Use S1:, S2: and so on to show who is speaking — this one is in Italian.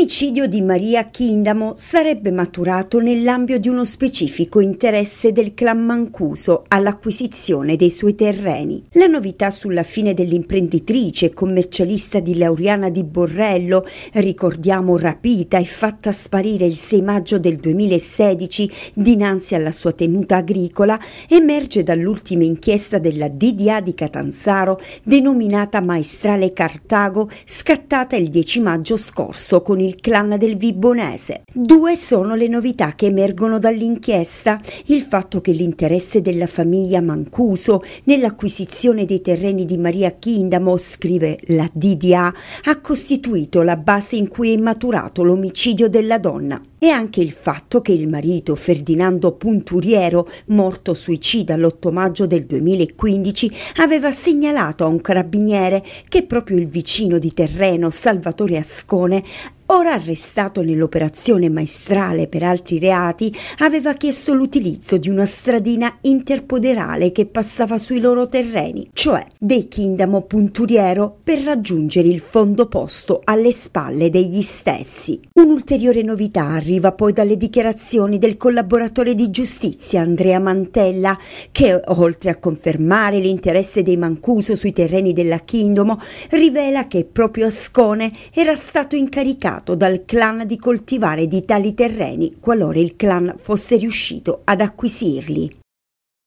S1: L'omicidio di Maria Kindamo sarebbe maturato nell'ambito di uno specifico interesse del clan Mancuso all'acquisizione dei suoi terreni. La novità sulla fine dell'imprenditrice e commercialista di Lauriana di Borrello, ricordiamo rapita e fatta sparire il 6 maggio del 2016 dinanzi alla sua tenuta agricola, emerge dall'ultima inchiesta della DDA di Catanzaro denominata Maestrale Cartago scattata il 10 maggio scorso con il il clan del Vibonese. Due sono le novità che emergono dall'inchiesta, il fatto che l'interesse della famiglia Mancuso nell'acquisizione dei terreni di Maria Kindamo, scrive la DDA, ha costituito la base in cui è maturato l'omicidio della donna e anche il fatto che il marito Ferdinando Punturiero, morto suicida l'8 maggio del 2015, aveva segnalato a un carabiniere che proprio il vicino di terreno Salvatore Ascone ora arrestato nell'operazione maestrale per altri reati, aveva chiesto l'utilizzo di una stradina interpoderale che passava sui loro terreni, cioè dei Kindamo Punturiero, per raggiungere il fondo posto alle spalle degli stessi. Un'ulteriore novità arriva poi dalle dichiarazioni del collaboratore di giustizia Andrea Mantella, che oltre a confermare l'interesse dei Mancuso sui terreni della Kindamo, rivela che proprio Ascone era stato incaricato implorato dal clan di coltivare di tali terreni qualora il clan fosse riuscito ad acquisirli.